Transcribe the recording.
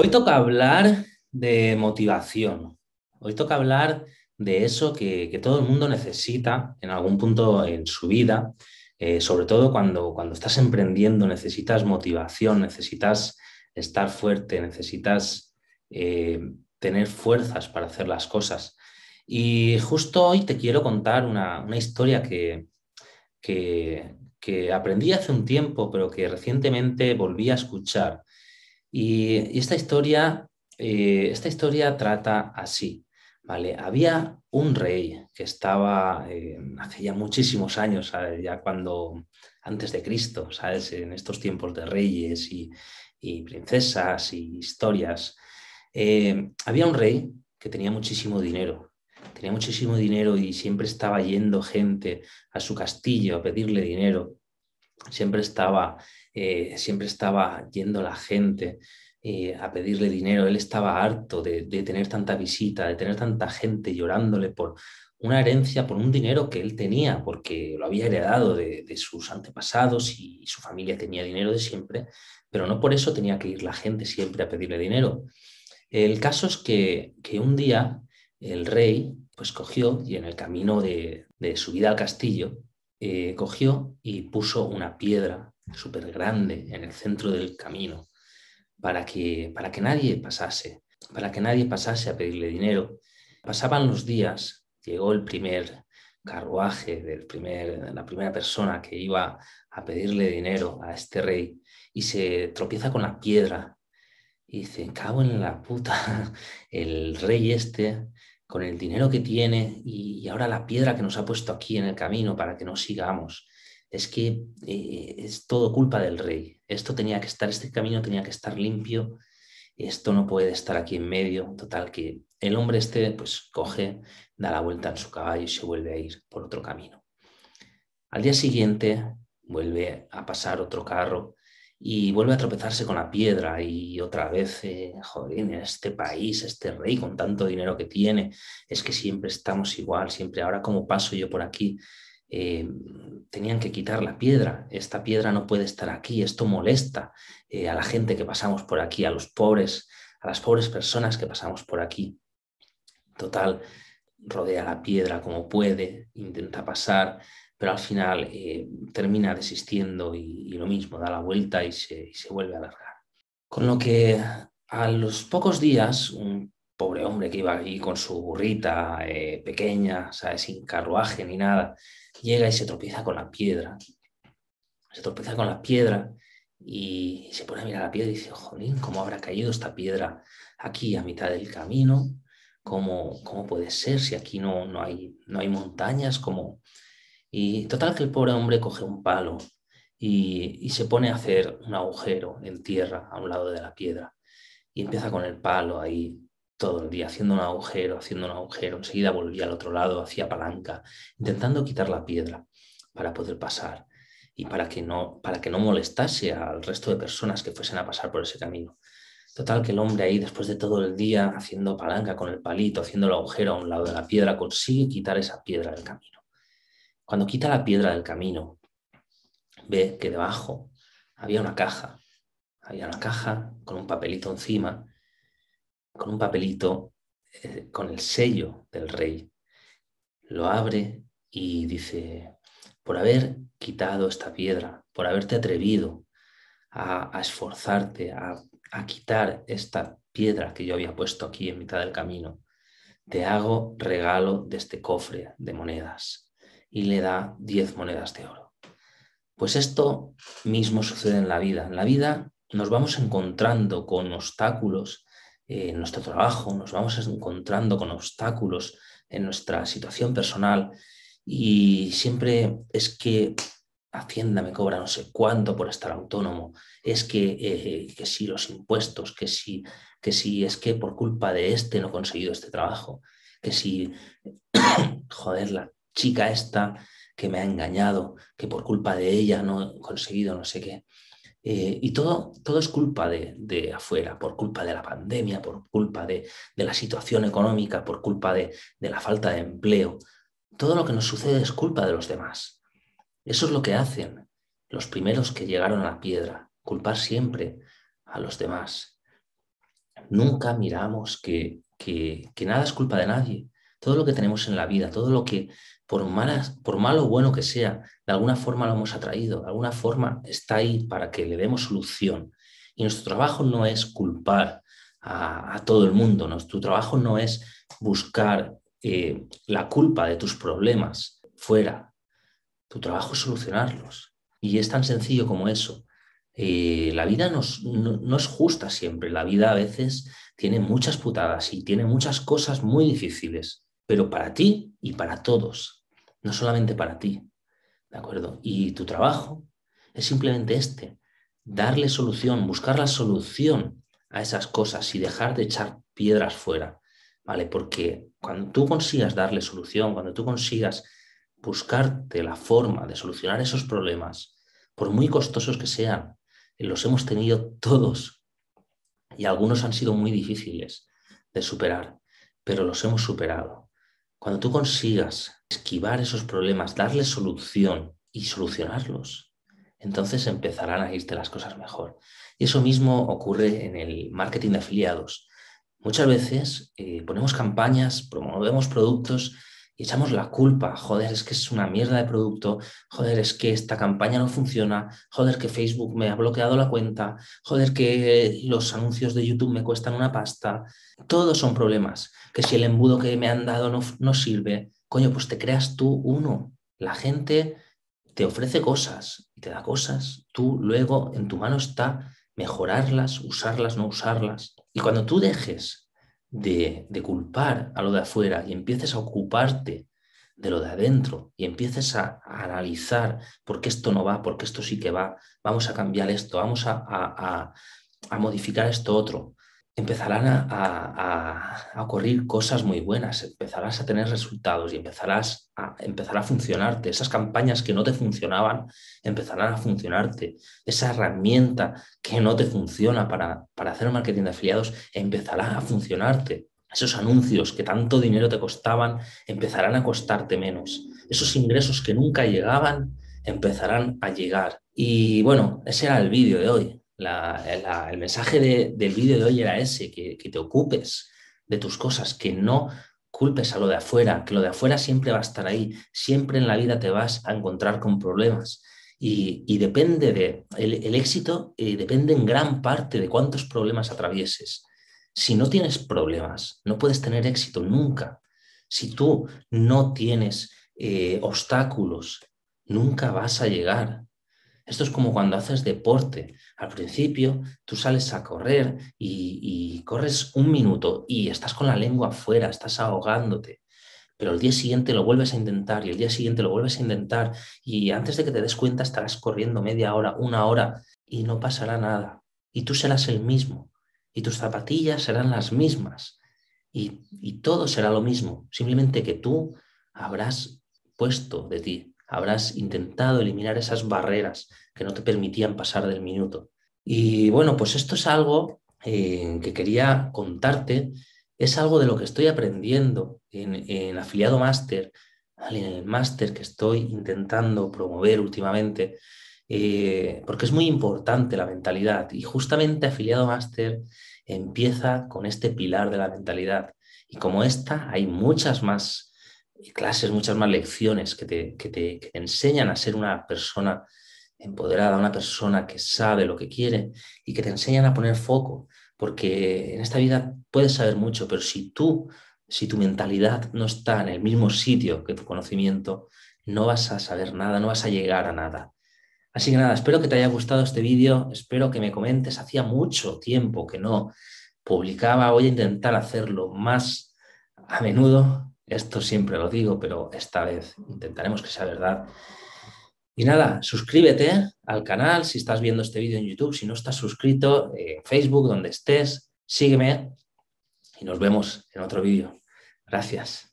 Hoy toca hablar de motivación. Hoy toca hablar de eso que, todo el mundo necesita en algún punto en su vida, eh, sobre todo cuando, cuando estás emprendiendo, necesitas motivación, necesitas estar fuerte, necesitas eh, tener fuerzas para hacer las cosas. Y justo hoy te quiero contar una, historia que, que aprendí hace un tiempo, pero que recientemente volví a escuchar y, esta, historia, eh, esta historia trata así. Vale, había un rey que estaba eh, hace ya muchísimos años, ya cuando antes de Cristo, En estos tiempos de reyes y, princesas y historias. Eh, había un rey que tenía muchísimo dinero, tenía muchísimo dinero y siempre estaba yendo gente a su castillo a pedirle dinero siempre estaba, eh, siempre estaba yendo la gente eh, a pedirle dinero. Él estaba harto de, tener tanta visita, de tener tanta gente llorándole por una herencia, por un dinero que él tenía, porque lo había heredado de, sus antepasados y, su familia tenía dinero de siempre, pero no por eso tenía que ir la gente siempre a pedirle dinero. El caso es que, un día el rey pues cogió y en el camino de, de vida al castillo eh, cogió y puso una piedra súper grande en el centro del camino para que, para que nadie pasase, para que nadie pasase a pedirle dinero. Pasaban los días, llegó el primer carruaje del primer, la primera persona que iba a pedirle dinero a este rey y se tropieza con la piedra y dice, cabo en la puta, el rey este con el dinero que tiene y, ahora la piedra que nos ha puesto aquí en el camino para que no sigamos. Es que eh, es todo culpa del rey. Esto tenía que estar, este camino tenía que estar limpio. Esto no puede estar aquí en medio. Total, que el hombre este, pues coge, da la vuelta en su caballo y se vuelve a ir por otro camino. Al día siguiente vuelve a pasar otro carro y vuelve a tropezarse con la piedra y otra vez, eh, joder, en este país, este rey con tanto dinero que tiene, es que siempre estamos igual, siempre ahora como paso yo por aquí, eh, tenían que quitar la piedra, esta piedra no puede estar aquí, esto molesta eh, a la gente que pasamos por aquí, a los pobres, a las pobres personas que pasamos por aquí. Total, rodea la piedra como puede, intenta pasar, pero al final eh, termina desistiendo y, lo mismo, da la vuelta y se, se vuelve a alargar. Con lo que a los pocos días, un pobre hombre que iba ahí con su burrita eh, pequeña, sea sin carruaje ni nada, llega y se tropieza con la piedra. Se tropieza con la piedra y se pone a mirar la piedra y dice, jolín, ¿cómo habrá caído esta piedra aquí a mitad del camino? ¿Cómo, cómo puede ser si aquí no, no, hay, no hay montañas? ¿Cómo, y total que el pobre hombre coge un palo y, se pone a hacer un agujero en tierra a un lado de la piedra. Y empieza con el palo ahí todo el día, haciendo un agujero, haciendo un agujero. Enseguida volvía al otro lado, hacía palanca, intentando quitar la piedra para poder pasar y para que no, para que no molestase al resto de personas que fuesen a pasar por ese camino. Total, que el hombre ahí, después de todo el día haciendo palanca con el palito, haciendo el agujero a un lado de la piedra, consigue quitar esa piedra del camino. Cuando quita la piedra del camino, ve que debajo había una caja. Había una caja con un papelito encima, con un papelito eh, con el sello del rey. Lo abre y dice, por haber quitado esta piedra, por haberte atrevido a, esforzarte, a, a quitar esta piedra que yo había puesto aquí en mitad del camino, te hago regalo de este cofre de monedas y le da 10 monedas de oro. Pues esto mismo sucede en la vida. En la vida nos vamos encontrando con obstáculos eh, en nuestro trabajo, nos vamos encontrando con obstáculos en nuestra situación personal y siempre es que Hacienda me cobra no sé cuánto por estar autónomo, es que, eh, si los impuestos, que si, que si es que por culpa de este no he conseguido este trabajo, que si, joderla chica esta que me ha engañado, que por culpa de ella no he conseguido no sé qué. Eh, y todo, todo es culpa de, afuera, por culpa de la pandemia, por culpa de, la situación económica, por culpa de, la falta de empleo. Todo lo que nos sucede es culpa de los demás. Eso es lo que hacen los primeros que llegaron a la piedra, culpar siempre a los demás. Nunca miramos que nada es culpa de nadie. Todo lo que tenemos en la vida, todo lo que por, malas, por malo o bueno que sea, de alguna forma lo hemos atraído, de alguna forma está ahí para que le demos solución. Y nuestro trabajo no es culpar a, todo el mundo, nuestro trabajo no es buscar eh, la culpa de tus problemas fuera, tu trabajo es solucionarlos. Y es tan sencillo como eso. Eh, la vida no, es justa siempre, la vida a veces tiene muchas putadas y tiene muchas cosas muy difíciles, pero para ti y para todos no solamente para ti, ¿de acuerdo? Y tu trabajo es simplemente este, darle solución, buscar la solución a esas cosas y dejar de echar piedras fuera, ¿vale? Porque cuando tú consigas darle solución, cuando tú consigas buscarte la forma de solucionar esos problemas, por muy costosos que sean, los hemos tenido todos y algunos han sido muy difíciles de superar, pero los hemos superado. Cuando tú consigas esquivar esos problemas, darles solución y solucionarlos, entonces empezarán a irte las cosas mejor. Y eso mismo ocurre en el marketing de afiliados. Muchas veces eh, ponemos campañas, promovemos productos y echamos la culpa. Joder, es que es una mierda de producto. Joder, es que esta campaña no funciona. Joder, que Facebook me ha bloqueado la cuenta. Joder, que los anuncios de YouTube me cuestan una pasta. Todos son problemas. Que si el embudo que me han dado no, sirve, coño, pues te creas tú uno. La gente te ofrece cosas y te da cosas. Tú luego en tu mano está mejorarlas, usarlas, no usarlas. Y cuando tú dejes de, culpar a lo de afuera y empieces a ocuparte de lo de adentro y empieces a, analizar por qué esto no va, por qué esto sí que va, vamos a cambiar esto, vamos a, a, a modificar esto otro, empezarán a, ocurrir cosas muy buenas, empezarás a tener resultados y empezarás a, empezar a funcionarte. Esas campañas que no te funcionaban empezarán a funcionarte. Esa herramienta que no te funciona para, para hacer marketing de afiliados empezará a funcionarte. Esos anuncios que tanto dinero te costaban empezarán a costarte menos. Esos ingresos que nunca llegaban empezarán a llegar. Y bueno, ese era el vídeo de hoy el mensaje de, del vídeo de hoy era ese, que, te ocupes de tus cosas, que no culpes a lo de afuera, que lo de afuera siempre va a estar ahí, siempre en la vida te vas a encontrar con problemas. Y, depende de, el, éxito eh, depende en gran parte de cuántos problemas atravieses. Si no tienes problemas, no puedes tener éxito nunca. Si tú no tienes eh, obstáculos, nunca vas a llegar esto es como cuando haces deporte. Al principio tú sales a correr y, corres un minuto y estás con la lengua afuera, estás ahogándote. Pero el día siguiente lo vuelves a intentar y el día siguiente lo vuelves a intentar y antes de que te des cuenta estarás corriendo media hora, una hora y no pasará nada. Y tú serás el mismo y tus zapatillas serán las mismas y todo será lo mismo. Simplemente que tú habrás puesto de ti habrás intentado eliminar esas barreras que no te permitían pasar del minuto. Y bueno, pues esto es algo eh, que quería contarte, es algo de lo que estoy aprendiendo en, afiliado máster, en el máster que estoy intentando promover últimamente, eh, porque es muy importante la mentalidad y justamente afiliado Master empieza con este pilar de la mentalidad. Y como esta, hay muchas más clases, muchas más lecciones que te, que te, que enseñan a ser una persona empoderada, una persona que sabe lo que quiere y que te enseñan a poner foco, porque en esta vida puedes saber mucho, pero si tú, si tu mentalidad no está en el mismo sitio que tu conocimiento, no vas a saber nada, no vas a llegar a nada. Así que nada, espero que te haya gustado este vídeo, espero que me comentes, hacía mucho tiempo que no publicaba, voy a intentar hacerlo más a menudo esto siempre lo digo, pero esta vez intentaremos que sea verdad. Y nada, suscríbete al canal si estás viendo este vídeo en YouTube, si no estás suscrito, en eh, Facebook, donde estés, sígueme y nos vemos en otro vídeo. Gracias.